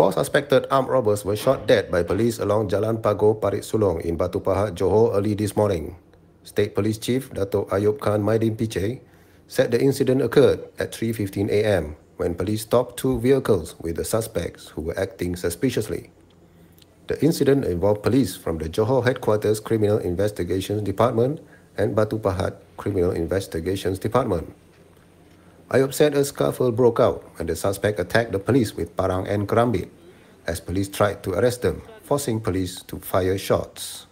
Four suspected armed robbers were shot dead by police along Jalan Pagoh Parit Sulong in Batu Pahat, Johor early this morning. State Police Chief Dato' Ayub Khan Maidin Piche said the incident occurred at 3.15 a.m. when police stopped two vehicles with the suspects who were acting suspiciously. The incident involved police from the Johor Headquarters Criminal Investigations Department and Batu Pahat Criminal Investigations Department. I observed a scuffle broke out when the suspect attacked the police with parang and karambit as police tried to arrest them, forcing police to fire shots.